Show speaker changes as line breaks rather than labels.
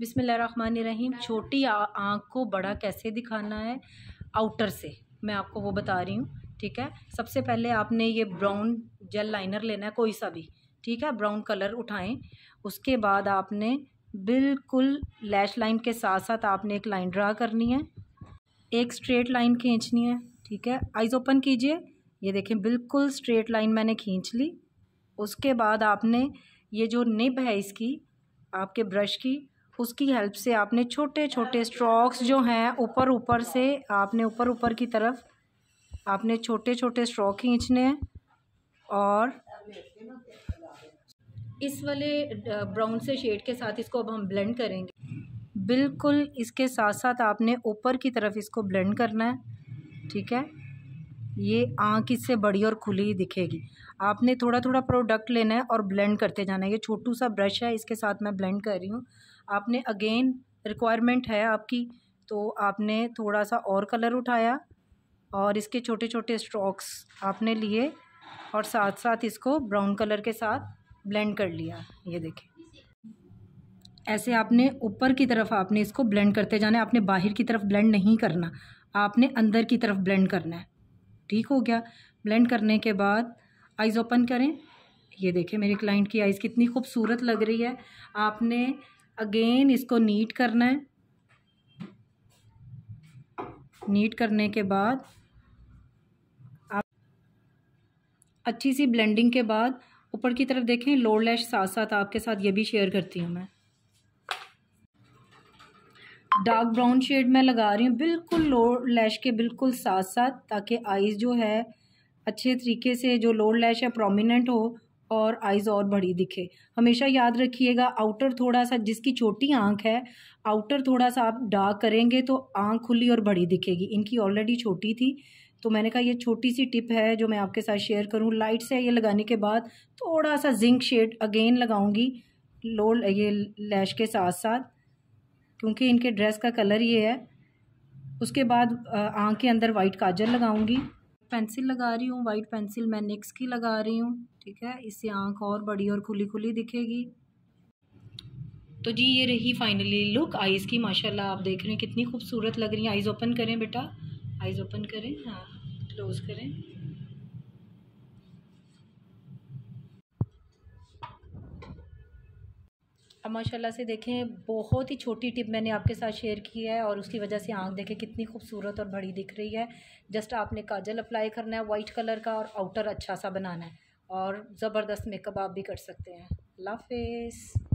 रहीम छोटी आँख को बड़ा कैसे दिखाना है आउटर से मैं आपको वो बता रही हूँ ठीक है सबसे पहले आपने ये ब्राउन जेल लाइनर लेना है कोई सा भी ठीक है ब्राउन कलर उठाएं उसके बाद आपने बिल्कुल लैश लाइन के साथ साथ आपने एक लाइन ड्रा करनी है एक स्ट्रेट लाइन खींचनी है ठीक है आइज़ ओपन कीजिए ये देखें बिल्कुल स्ट्रेट लाइन मैंने खींच ली उसके बाद आपने ये जो निब है इसकी आपके ब्रश की उसकी हेल्प से आपने छोटे छोटे स्ट्रोक्स जो हैं ऊपर ऊपर से आपने ऊपर ऊपर की तरफ आपने छोटे छोटे स्ट्रोक खींचने हैं और इस वाले ब्राउन से शेड के साथ इसको अब हम ब्लेंड करेंगे बिल्कुल इसके साथ साथ आपने ऊपर की तरफ इसको ब्लेंड करना है ठीक है ये आँख इससे बड़ी और खुली ही दिखेगी आपने थोड़ा थोड़ा प्रोडक्ट लेना है और ब्लेंड करते जाना है ये छोटू सा ब्रश है इसके साथ मैं ब्लेंड कर रही हूँ आपने अगेन रिक्वायरमेंट है आपकी तो आपने थोड़ा सा और कलर उठाया और इसके छोटे छोटे स्ट्रोक्स आपने लिए और साथ साथ इसको ब्राउन कलर के साथ ब्लेंड कर लिया ये देखें ऐसे आपने ऊपर की तरफ आपने इसको ब्लेंड करते जाना है आपने बाहर की तरफ ब्लेंड नहीं करना आपने अंदर की तरफ ब्लेंड करना है ठीक हो गया ब्लेंड करने के बाद आइज़ ओपन करें ये देखें मेरे क्लाइंट की आइज़ कितनी खूबसूरत लग रही है आपने अगेन इसको नीट करना है नीट करने के बाद आप अच्छी सी ब्लेंडिंग के बाद ऊपर की तरफ देखें लोअर लैश साथ साथ आपके साथ ये भी शेयर करती हूँ मैं डार्क ब्राउन शेड मैं लगा रही हूँ बिल्कुल लोअर लैश के बिल्कुल साथ साथ ताकि आइज़ जो है अच्छे तरीके से जो लोअर लैश है प्रोमिनेंट हो और आइज़ और बड़ी दिखे हमेशा याद रखिएगा आउटर थोड़ा सा जिसकी छोटी आँख है आउटर थोड़ा सा आप डार्क करेंगे तो आँख खुली और बड़ी दिखेगी इनकी ऑलरेडी छोटी थी तो मैंने कहा ये छोटी सी टिप है जो मैं आपके साथ शेयर करूँ लाइट से ये लगाने के बाद थोड़ा सा जिंक शेड अगेन लगाऊंगी लोअर ये लैश के साथ साथ क्योंकि इनके ड्रेस का कलर ये है उसके बाद आँख के अंदर वाइट काजल लगाऊंगी पेंसिल लगा रही हूँ वाइट पेंसिल मैं निक्स की लगा रही हूँ ठीक है इससे आँख और बड़ी और खुली खुली दिखेगी तो जी ये रही फाइनली लुक आइज़ की माशाल्लाह आप देख रहे हैं कितनी खूबसूरत लग रही हैं आइज़ ओपन करें बेटा आइज़ ओपन करें हाँ क्लोज़ करें अब माशाल्लाह से देखें बहुत ही छोटी टिप मैंने आपके साथ शेयर की है और उसकी वजह से आँख देखें कितनी खूबसूरत और बड़ी दिख रही है जस्ट आपने काजल अप्लाई करना है वाइट कलर का और आउटर अच्छा सा बनाना है और ज़बरदस्त मेकअप आप भी कर सकते हैं अल्लाह